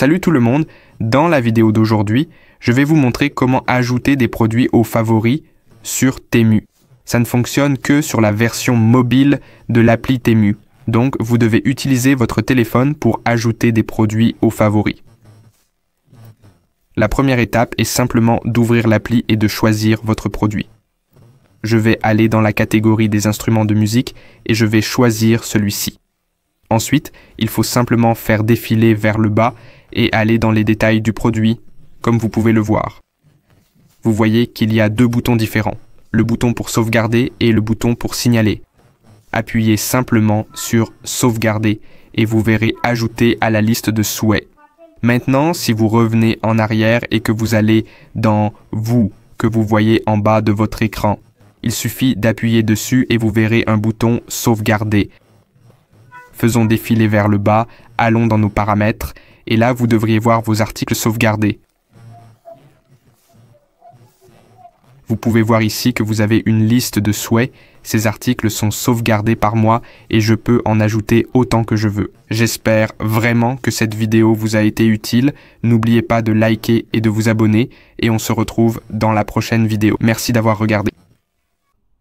Salut tout le monde, dans la vidéo d'aujourd'hui, je vais vous montrer comment ajouter des produits aux favoris sur Temu. Ça ne fonctionne que sur la version mobile de l'appli Temu, donc vous devez utiliser votre téléphone pour ajouter des produits aux favoris. La première étape est simplement d'ouvrir l'appli et de choisir votre produit. Je vais aller dans la catégorie des instruments de musique et je vais choisir celui-ci. Ensuite, il faut simplement faire défiler vers le bas et aller dans les détails du produit, comme vous pouvez le voir. Vous voyez qu'il y a deux boutons différents, le bouton pour sauvegarder et le bouton pour signaler. Appuyez simplement sur Sauvegarder et vous verrez ajouter à la liste de souhaits. Maintenant, si vous revenez en arrière et que vous allez dans Vous, que vous voyez en bas de votre écran, il suffit d'appuyer dessus et vous verrez un bouton Sauvegarder faisons défiler vers le bas, allons dans nos paramètres, et là vous devriez voir vos articles sauvegardés. Vous pouvez voir ici que vous avez une liste de souhaits, ces articles sont sauvegardés par moi et je peux en ajouter autant que je veux. J'espère vraiment que cette vidéo vous a été utile, n'oubliez pas de liker et de vous abonner, et on se retrouve dans la prochaine vidéo. Merci d'avoir regardé.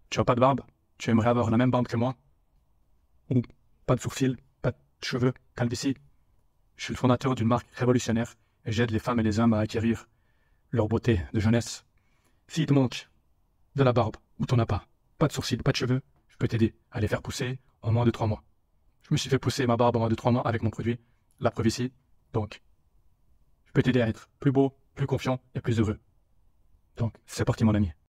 Tu n'as pas de barbe Tu aimerais avoir la même barbe que moi pas de sourcils, pas de cheveux, calvitie. Je suis le fondateur d'une marque révolutionnaire et j'aide les femmes et les hommes à acquérir leur beauté de jeunesse. S'il te manque de la barbe ou ton as pas, pas de sourcils, pas de cheveux, je peux t'aider à les faire pousser en moins de trois mois. Je me suis fait pousser ma barbe en moins de trois mois avec mon produit, la preuve ici. Donc, je peux t'aider à être plus beau, plus confiant et plus heureux. Donc, c'est parti mon ami.